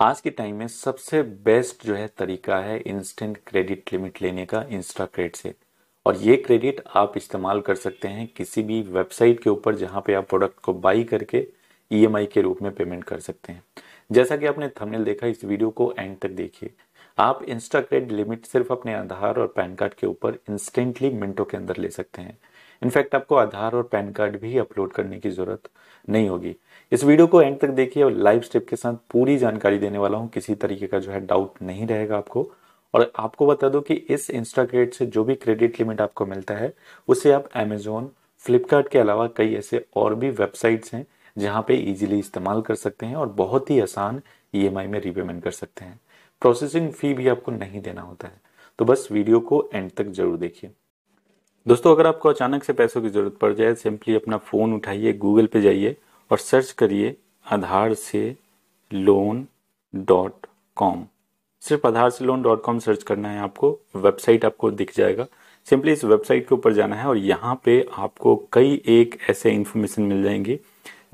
आज के टाइम में सबसे बेस्ट जो है तरीका है इंस्टेंट क्रेडिट लिमिट लेने का इंस्टा क्रेड से और ये क्रेडिट आप इस्तेमाल कर सकते हैं किसी भी वेबसाइट के ऊपर जहाँ पे आप प्रोडक्ट को बाई करके ई e के रूप में पेमेंट कर सकते हैं जैसा कि आपने थंबनेल देखा इस वीडियो को एंड तक देखिए आप इंस्टा क्रेड लिमिट सिर्फ अपने आधार और पैन कार्ड के ऊपर इंस्टेंटली मिनटों के अंदर ले सकते हैं इनफैक्ट आपको आधार और पैन कार्ड भी अपलोड करने की ज़रूरत नहीं होगी इस वीडियो को एंड तक देखिए और लाइव स्टेप के साथ पूरी जानकारी देने वाला हूँ किसी तरीके का जो है डाउट नहीं रहेगा आपको और आपको बता दो कि इस इंस्टाग्रेट से जो भी क्रेडिट लिमिट आपको मिलता है उसे आप एमेजोन फ्लिपकार्ट के अलावा कई ऐसे और भी वेबसाइट्स हैं जहाँ पे इजीली इस्तेमाल कर सकते हैं और बहुत ही आसान ई e में रिपेमेंट कर सकते हैं प्रोसेसिंग फ़ी भी आपको नहीं देना होता है तो बस वीडियो को एंड तक जरूर देखिए दोस्तों अगर आपको अचानक से पैसों की ज़रूरत पड़ जाए सिंपली अपना फ़ोन उठाइए गूगल पे जाइए और सर्च करिए आधार से लोन डॉट कॉम सिर्फ आधार से लोन डॉट कॉम सर्च करना है आपको वेबसाइट आपको दिख जाएगा सिंपली इस वेबसाइट के ऊपर जाना है और यहाँ पे आपको कई एक ऐसे इन्फॉर्मेशन मिल जाएंगी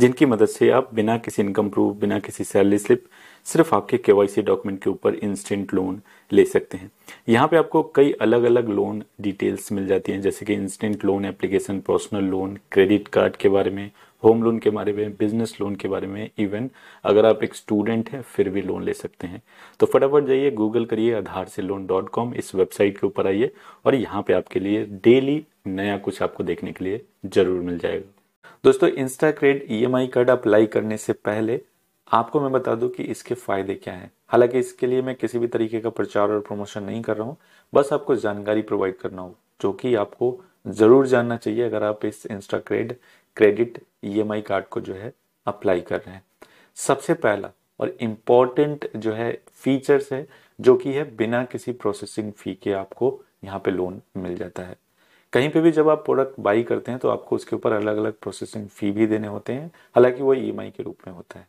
जिनकी मदद से आप बिना किसी इनकम प्रूफ बिना किसी सैलरी स्लिप सिर्फ आपके के डॉक्यूमेंट के ऊपर इंस्टेंट लोन ले सकते हैं यहाँ पे आपको कई अलग अलग लोन डिटेल्स मिल जाती हैं जैसे कि instant loan application personal loan credit card के बारे में होम लोन के बारे में बिजनेस लोन के बारे में इवन अगर आप एक स्टूडेंट हैं फिर भी लोन ले सकते हैं तो फटाफट जाइए गूगल करिए आधार से लोन डॉट कॉम इस वेबसाइट के ऊपर आइए और यहाँ पे आपके लिए डेली नया कुछ आपको देखने के लिए ज़रूर मिल जाएगा दोस्तों Insta cred e card apply करने से पहले आपको मैं बता दूं कि इसके फायदे क्या हैं हालांकि इसके लिए मैं किसी भी तरीके का प्रचार और प्रमोशन नहीं कर रहा हूं बस आपको जानकारी प्रोवाइड करना हो जो कि आपको ज़रूर जानना चाहिए अगर आप इस Insta cred credit e card को जो है अप्लाई कर रहे हैं सबसे पहला और इम्पॉर्टेंट जो है फीचर्स है जो कि है बिना किसी प्रोसेसिंग फ़ी के आपको यहाँ पे लोन मिल जाता है कहीं पे भी जब आप प्रोडक्ट बाई करते हैं तो आपको उसके ऊपर अलग अलग प्रोसेसिंग फ़ी भी देने होते हैं हालांकि वो ई e के रूप में होता है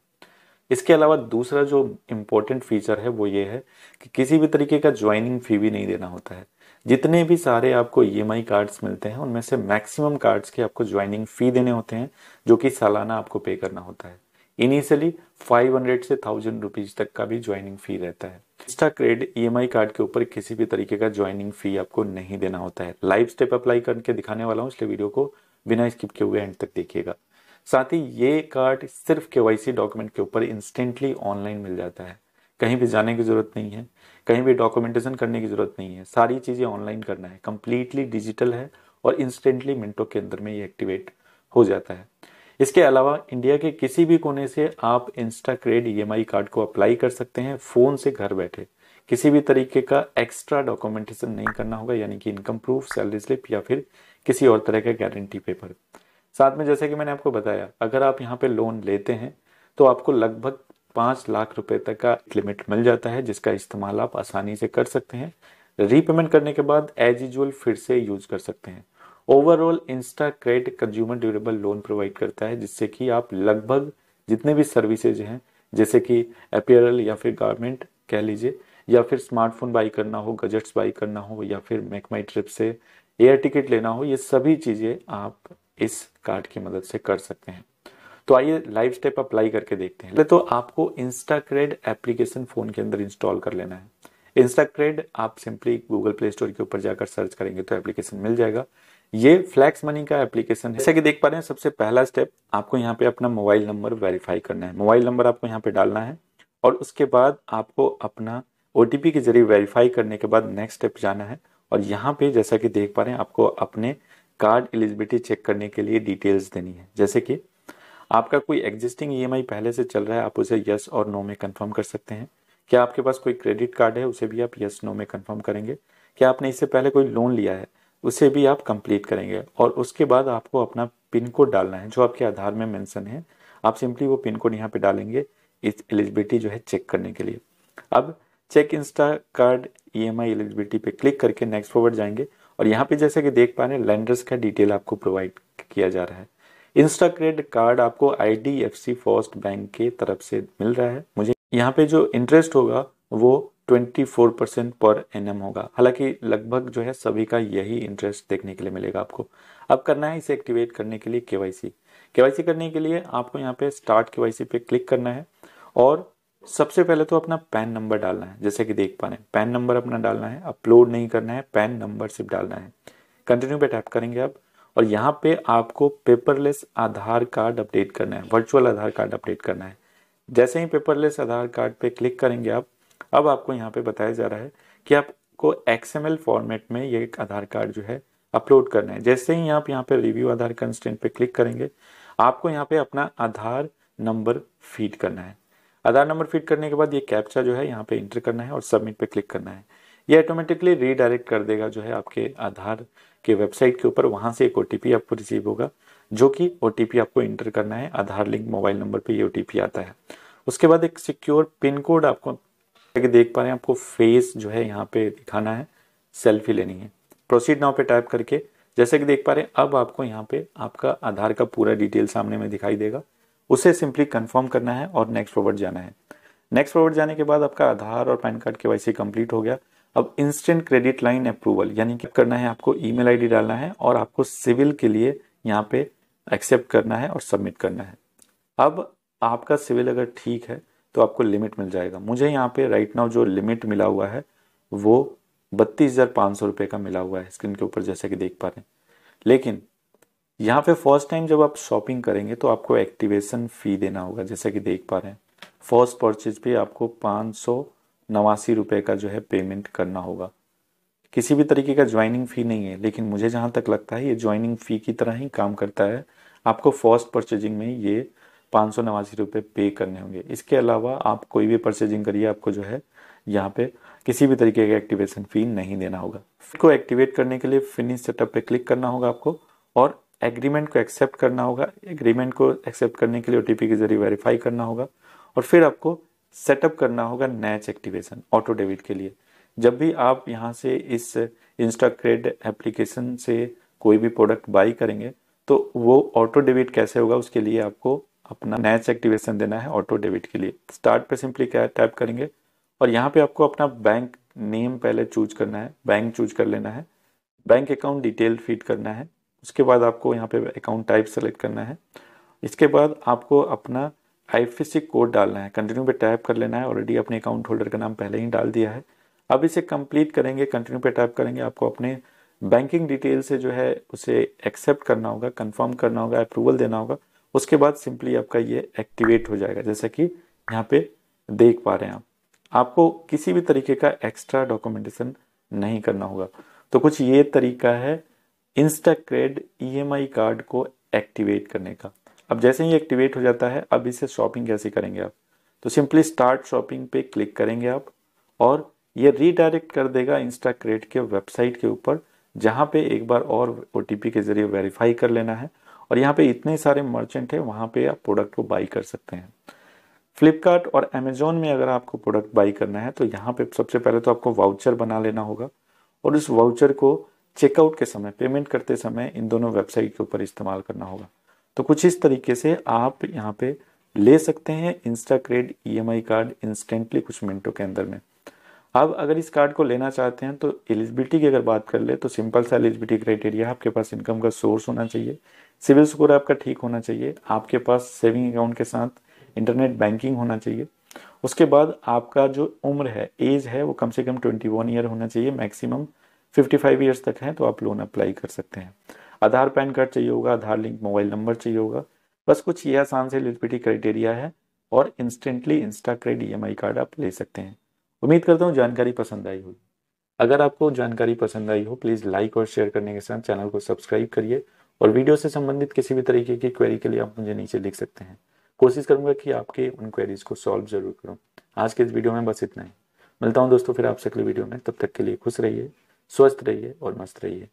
इसके अलावा दूसरा जो इम्पोर्टेंट फीचर है वो ये है कि किसी भी तरीके का ज्वाइनिंग फ़ी भी नहीं देना होता है जितने भी सारे आपको ई e कार्ड्स मिलते हैं उनमें से मैक्सिमम कार्ड्स के आपको ज्वाइनिंग फ़ी देने होते हैं जो कि सालाना आपको पे करना होता है इनिशियली 500 से 1000 रुपीज तक का भी ज्वाइनिंग फी रहता है इंस्टा क्रेड ई कार्ड के ऊपर किसी भी तरीके का ज्वाइनिंग फी आपको नहीं देना होता है लाइव स्टेप अप्लाई करके दिखाने वाला हूँ इसलिए वीडियो को बिना स्किप के हुए एंड तक देखिएगा साथ ही ये कार्ड सिर्फ के डॉक्यूमेंट के ऊपर इंस्टेंटली ऑनलाइन मिल जाता है कहीं भी जाने की ज़रूरत नहीं है कहीं भी डॉक्यूमेंटेशन करने की ज़रूरत नहीं है सारी चीज़ें ऑनलाइन करना है कंप्लीटली डिजिटल है और इंस्टेंटली मिनटों के अंदर में ये एक्टिवेट हो जाता है इसके अलावा इंडिया के किसी भी कोने से आप इंस्टा क्रेड ई कार्ड को अप्लाई कर सकते हैं फ़ोन से घर बैठे किसी भी तरीके का एक्स्ट्रा डॉक्यूमेंटेशन नहीं करना होगा यानी कि इनकम प्रूफ सैलरी स्लिप या फिर किसी और तरह का गारंटी पेपर साथ में जैसे कि मैंने आपको बताया अगर आप यहाँ पे लोन लेते हैं तो आपको लगभग पाँच लाख रुपए तक का लिमिट मिल जाता है जिसका इस्तेमाल आप आसानी से कर सकते हैं रीपेमेंट करने के बाद एज यूजल फिर से यूज कर सकते हैं overall Insta credit consumer durable loan provide करता है जिससे कि आप लगभग जितने भी सर्विसेज हैं जैसे कि अपेयरल या फिर गारमेंट कह लीजिए या फिर स्मार्टफोन बाई करना हो गजट्स बाई करना हो या फिर मेक ट्रिप से एयर टिकट लेना हो ये सभी चीज़ें आप इस कार्ड की मदद से कर सकते हैं तो आइए लाइव स्टेप अप्लाई करके देखते हैं तो आपको इंस्टाक्रेड एप्लीकेशन फ़ोन के अंदर इंस्टॉल कर लेना है इंस्टाक्रेड आप सिंपली गूगल प्ले स्टोर के ऊपर जाकर सर्च करेंगे तो एप्लीकेशन मिल जाएगा ये फ्लैक्स मनी का एप्लीकेशन है जैसे कि देख पा रहे हैं सबसे पहला स्टेप आपको यहाँ पे अपना मोबाइल नंबर वेरीफाई करना है मोबाइल नंबर आपको यहाँ पे डालना है और उसके बाद आपको अपना ओ के जरिए वेरीफाई करने के बाद नेक्स्ट स्टेप जाना है और यहाँ पे जैसा कि देख पा रहे हैं आपको अपने कार्ड एलिजिबिलिटी चेक करने के लिए डिटेल्स देनी है जैसे कि आपका कोई एग्जिस्टिंग ई e पहले से चल रहा है आप उसे यस और नो में कन्फर्म कर सकते हैं क्या आपके पास कोई क्रेडिट कार्ड है उसे भी आप यस नो में कन्फर्म करेंगे क्या आपने इससे पहले कोई लोन लिया है उसे भी आप कंप्लीट करेंगे और उसके बाद आपको अपना पिन कोड डालना है जो आपके आधार में मेंशन है आप सिंपली वो पिन कोड यहाँ पे डालेंगे इस एलिजिबिलिटी जो है चेक करने के लिए अब check Insta card E M I eligibility पे क्लिक करके नेक्स्ट फॉरवर्ड जाएंगे और यहाँ पे जैसे कि देख पा रहे हैं लैंडर्स का डिटेल आपको प्रोवाइड किया जा रहा है इंस्टा क्रेडिट कार्ड आपको I D F C first bank के तरफ से मिल रहा है मुझे यहाँ पे जो इंटरेस्ट होगा वो 24 परसेंट पर एन होगा हालांकि लगभग जो है सभी का यही इंटरेस्ट देखने के लिए मिलेगा आपको अब करना है इसे एक्टिवेट करने के लिए केवाईसी केवाईसी करने के लिए आपको यहाँ पे स्टार्ट केवाईसी पे क्लिक करना है और सबसे पहले तो अपना पैन नंबर डालना है जैसे कि देख पा रहे हैं पैन नंबर अपना डालना है अपलोड नहीं करना है पैन नंबर सिर्फ डालना है कंटिन्यू पे टैप करेंगे आप और यहाँ पे आपको पेपरलेस आधार कार्ड अपडेट करना है वर्चुअल आधार कार्ड अपडेट करना है जैसे ही पेपरलेस आधार कार्ड पे क्लिक करेंगे आप अब आपको यहाँ पे बताया जा रहा है कि आपको एक्सएमएल फॉर्मेट में ये एक आधार कार्ड जो है अपलोड करना है जैसे ही आप यहाँ पे रिव्यू आधार कंस्टेंट पे क्लिक करेंगे आपको यहाँ पे अपना आधार नंबर फीड करना है आधार नंबर फीड करने के बाद ये कैप्चा जो है यहाँ पे इंटर करना है और सबमिट पे क्लिक करना है ये ऑटोमेटिकली रीडायरेक्ट कर देगा जो है आपके आधार के वेबसाइट के ऊपर वहां से एक ओ आपको रिसीव होगा जो कि ओ आपको इंटर करना है आधार लिंक मोबाइल नंबर पर ये ओ आता है उसके बाद एक सिक्योर पिन कोड आपको कि देख पा रहे हैं आपको फेस जो है यहाँ पे दिखाना है सेल्फी लेनी है प्रोसीड नाउ पे टाइप करके जैसे कि देख पा रहे हैं अब आपको यहाँ पे आपका आधार का पूरा डिटेल सामने में दिखाई देगा उसे सिंपली कंफर्म करना है और नेक्स्ट फॉरवर्ड जाना है नेक्स्ट फॉरवर्ड जाने के बाद आपका आधार और PAN card K Y complete हो गया अब इंस्टेंट क्रेडिट लाइन अप्रूवल यानी कि करना है आपको ई मेल डालना है और आपको सिविल के लिए यहाँ पे एक्सेप्ट करना है और सबमिट करना है अब आपका सिविल अगर ठीक है तो आपको लिमिट मिल जाएगा मुझे यहाँ पे राइट नाउ जो लिमिट मिला हुआ है वो बत्तीस हज़ार पाँच सौ रुपये का मिला हुआ है स्क्रीन के ऊपर जैसे कि देख पा रहे हैं लेकिन यहाँ पे फर्स्ट टाइम जब आप शॉपिंग करेंगे तो आपको एक्टिवेशन फ़ी देना होगा जैसे कि देख पा रहे हैं फर्स्ट परचेज पे आपको पाँच सौ नवासी रुपये का जो है पेमेंट करना होगा किसी भी तरीके का ज्वाइनिंग फ़ी नहीं है लेकिन मुझे जहाँ तक लगता है ये ज्वाइनिंग फ़ी की तरह ही काम करता है आपको फर्स्ट परचेजिंग में ये पाँच सौ नवासी रुपये पे करने होंगे इसके अलावा आप कोई भी परचेजिंग करिए आपको जो है यहाँ पे किसी भी तरीके का एक्टिवेशन फ़ी नहीं देना होगा को एक्टिवेट करने के लिए फिनिश सेटअप पे क्लिक करना होगा आपको और एग्रीमेंट को एक्सेप्ट करना होगा एग्रीमेंट को एक्सेप्ट करने के लिए ओ के जरिए वेरीफाई करना होगा और फिर आपको सेटअप करना होगा नैच एक्टिवेशन ऑटो डेबिट के लिए जब भी आप यहाँ से इस इंस्टाक्रेड एप्लीकेशन से कोई भी प्रोडक्ट बाई करेंगे तो वो ऑटो डेबिट कैसे होगा उसके लिए आपको अपना नैच एक्टिवेशन देना है ऑटो डेबिट के लिए स्टार्ट पे सिंपली क्या है टाइप करेंगे और यहाँ पे आपको अपना बैंक नेम पहले चूज करना है बैंक चूज कर लेना है बैंक अकाउंट डिटेल फीड करना है उसके बाद आपको यहाँ पे अकाउंट टाइप सेलेक्ट करना है इसके बाद आपको अपना आई कोड डालना है कंटिन्यू पे टाइप कर लेना है ऑलरेडी अपने अकाउंट होल्डर का नाम पहले ही डाल दिया है अब इसे कंप्लीट करेंगे कंटिन्यू पे टाइप करेंगे आपको अपने बैंकिंग डिटेल से जो है उसे एक्सेप्ट करना होगा कंफर्म करना होगा अप्रूवल देना होगा उसके बाद सिंपली आपका ये एक्टिवेट हो जाएगा जैसा कि यहाँ पे देख पा रहे हैं आप आपको किसी भी तरीके का एक्स्ट्रा डॉक्यूमेंटेशन नहीं करना होगा तो कुछ ये तरीका है इंस्टाक्रेड ई कार्ड को एक्टिवेट करने का अब जैसे ही एक्टिवेट हो जाता है अब इसे शॉपिंग कैसे करेंगे आप तो सिंपली स्टार्ट शॉपिंग पे क्लिक करेंगे आप और ये रीडायरेक्ट कर देगा इंस्टाक्रेड के वेबसाइट के ऊपर जहां पे एक बार और ओ के ज़रिए वेरीफाई कर लेना है और यहाँ पे इतने सारे मर्चेंट है वहां पे आप प्रोडक्ट को बाई कर सकते हैं फ्लिपकार्ट और अमेजोन में अगर आपको प्रोडक्ट बाई करना है तो यहाँ पे सबसे पहले तो आपको वाउचर बना लेना होगा और उस वाउचर को चेकआउट के समय पेमेंट करते समय इन दोनों वेबसाइट के ऊपर इस्तेमाल करना होगा तो कुछ इस तरीके से आप यहाँ पे ले सकते हैं Insta cred e card instantly कुछ मिनटों के अंदर में अब अगर इस कार्ड को लेना चाहते हैं तो एलिजिबिलिटी की अगर बात कर ले तो सिंपल सा एलिजिबिलिटी क्राइटेरिया आपके पास इनकम का सोर्स होना चाहिए सिविल स्कोर आपका ठीक होना चाहिए आपके पास सेविंग अकाउंट के साथ इंटरनेट बैंकिंग होना चाहिए उसके बाद आपका जो उम्र है एज है वो कम से कम 21 ईयर होना चाहिए मैक्सिमम 55 फाइव ईयर्स तक है तो आप लोन अप्लाई कर सकते हैं आधार पैन कार्ड चाहिए होगा आधार लिंक मोबाइल नंबर चाहिए होगा बस कुछ ये आसान से एलिजिबिलिटी क्राइटेरिया है और instantly Insta cred e card आप ले सकते हैं उम्मीद करता हूँ जानकारी पसंद आई होगी अगर आपको जानकारी पसंद आई हो प्लीज़ लाइक और शेयर करने के साथ चैनल को सब्सक्राइब करिए और वीडियो से संबंधित किसी भी तरीके की क्वेरी के लिए आप मुझे नीचे लिख सकते हैं कोशिश करूंगा कि आपके उन क्वेरीज को सॉल्व जरूर करूँ आज के इस वीडियो में बस इतना ही मिलता हूँ दोस्तों फिर आपसे अगले वीडियो में तब तक के लिए खुश रहिए स्वस्थ रहिए और मस्त रहिए